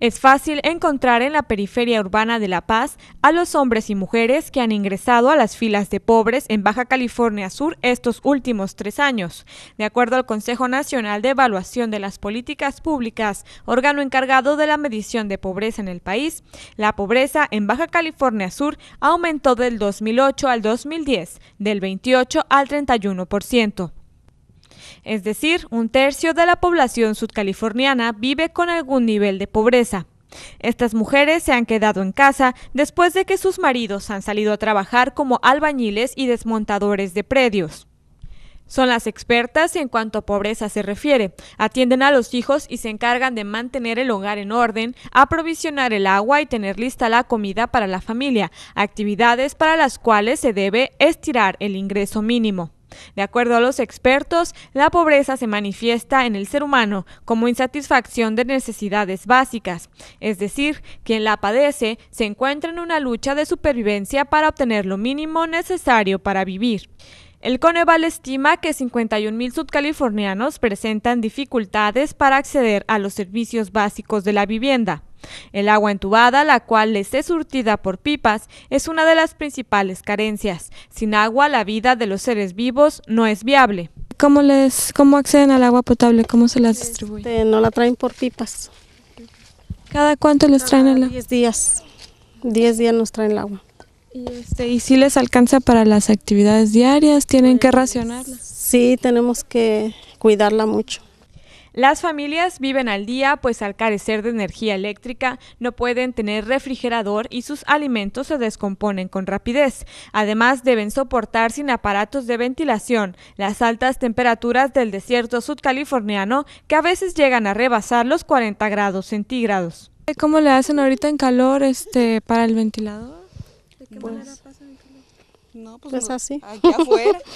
Es fácil encontrar en la periferia urbana de La Paz a los hombres y mujeres que han ingresado a las filas de pobres en Baja California Sur estos últimos tres años. De acuerdo al Consejo Nacional de Evaluación de las Políticas Públicas, órgano encargado de la medición de pobreza en el país, la pobreza en Baja California Sur aumentó del 2008 al 2010, del 28 al 31% es decir, un tercio de la población sudcaliforniana vive con algún nivel de pobreza. Estas mujeres se han quedado en casa después de que sus maridos han salido a trabajar como albañiles y desmontadores de predios. Son las expertas en cuanto a pobreza se refiere. Atienden a los hijos y se encargan de mantener el hogar en orden, aprovisionar el agua y tener lista la comida para la familia, actividades para las cuales se debe estirar el ingreso mínimo. De acuerdo a los expertos, la pobreza se manifiesta en el ser humano como insatisfacción de necesidades básicas, es decir, quien la padece se encuentra en una lucha de supervivencia para obtener lo mínimo necesario para vivir. El Coneval estima que 51.000 sudcalifornianos presentan dificultades para acceder a los servicios básicos de la vivienda. El agua entubada, la cual les es surtida por pipas, es una de las principales carencias. Sin agua, la vida de los seres vivos no es viable. ¿Cómo, les, cómo acceden al agua potable? ¿Cómo se las distribuyen? Este, no la traen por pipas. ¿Cada cuánto les traen el agua? Diez días. Diez días nos traen el agua. ¿Y, este, ¿Y si les alcanza para las actividades diarias? ¿Tienen que racionarla? Sí, tenemos que cuidarla mucho. Las familias viven al día, pues al carecer de energía eléctrica no pueden tener refrigerador y sus alimentos se descomponen con rapidez. Además, deben soportar sin aparatos de ventilación las altas temperaturas del desierto sudcaliforniano que a veces llegan a rebasar los 40 grados centígrados. Eh, ¿Cómo le hacen ahorita en calor este, para el ventilador? ¿De qué pues manera pasa el calor? No, pues, pues así. Aquí afuera.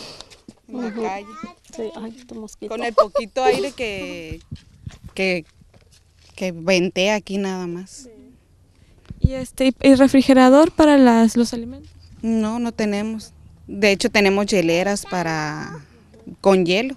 Con el poquito aire que, que, que aquí nada más. ¿Y este y refrigerador para las, los alimentos? No, no tenemos. De hecho tenemos hieleras para con hielo.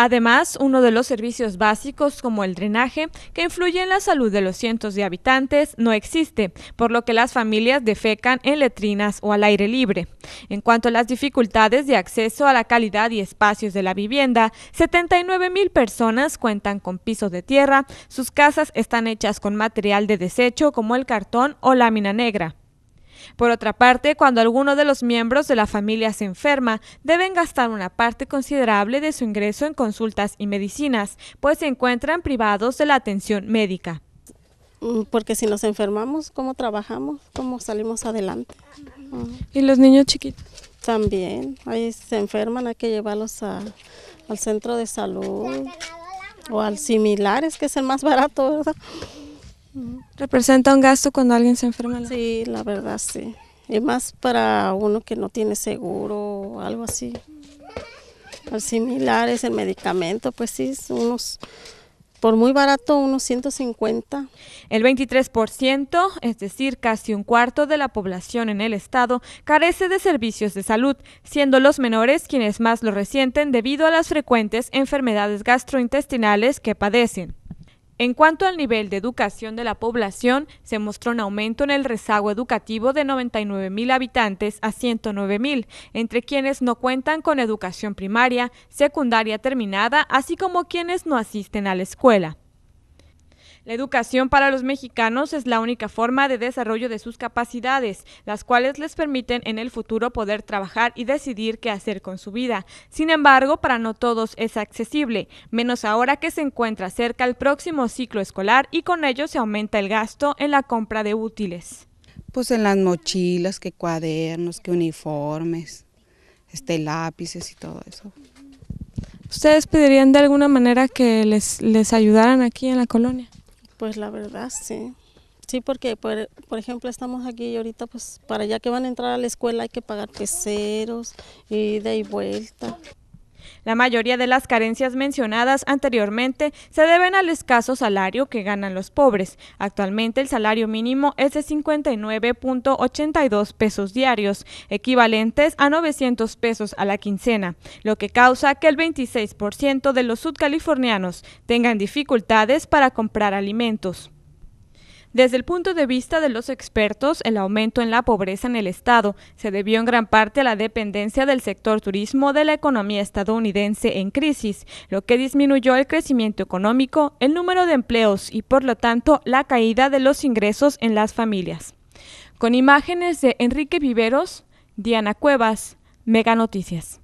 Además, uno de los servicios básicos como el drenaje, que influye en la salud de los cientos de habitantes, no existe, por lo que las familias defecan en letrinas o al aire libre. En cuanto a las dificultades de acceso a la calidad y espacios de la vivienda, 79 mil personas cuentan con pisos de tierra, sus casas están hechas con material de desecho como el cartón o lámina negra. Por otra parte, cuando alguno de los miembros de la familia se enferma, deben gastar una parte considerable de su ingreso en consultas y medicinas, pues se encuentran privados de la atención médica. Mm, porque si nos enfermamos, ¿cómo trabajamos? ¿Cómo salimos adelante? ¿Y los niños chiquitos? También, ahí se enferman, hay que llevarlos al centro de salud o al es que es el más barato, Representa un gasto cuando alguien se enferma. Sí, la verdad, sí. Y más para uno que no tiene seguro o algo así. Por similar es el medicamento, pues sí, unos por muy barato, unos 150. El 23%, es decir, casi un cuarto de la población en el estado, carece de servicios de salud, siendo los menores quienes más lo resienten debido a las frecuentes enfermedades gastrointestinales que padecen. En cuanto al nivel de educación de la población, se mostró un aumento en el rezago educativo de 99 mil habitantes a 109 mil, entre quienes no cuentan con educación primaria, secundaria terminada, así como quienes no asisten a la escuela. La educación para los mexicanos es la única forma de desarrollo de sus capacidades, las cuales les permiten en el futuro poder trabajar y decidir qué hacer con su vida. Sin embargo, para no todos es accesible, menos ahora que se encuentra cerca el próximo ciclo escolar y con ello se aumenta el gasto en la compra de útiles. Pues en las mochilas, que cuadernos, que uniformes, este lápices y todo eso. ¿Ustedes pedirían de alguna manera que les, les ayudaran aquí en la colonia? Pues la verdad, sí. Sí, porque por, por, ejemplo estamos aquí y ahorita pues para ya que van a entrar a la escuela hay que pagar queseros, ida y vuelta. La mayoría de las carencias mencionadas anteriormente se deben al escaso salario que ganan los pobres. Actualmente el salario mínimo es de 59.82 pesos diarios, equivalentes a 900 pesos a la quincena, lo que causa que el 26% de los sudcalifornianos tengan dificultades para comprar alimentos. Desde el punto de vista de los expertos, el aumento en la pobreza en el Estado se debió en gran parte a la dependencia del sector turismo de la economía estadounidense en crisis, lo que disminuyó el crecimiento económico, el número de empleos y, por lo tanto, la caída de los ingresos en las familias. Con imágenes de Enrique Viveros, Diana Cuevas, Mega Noticias.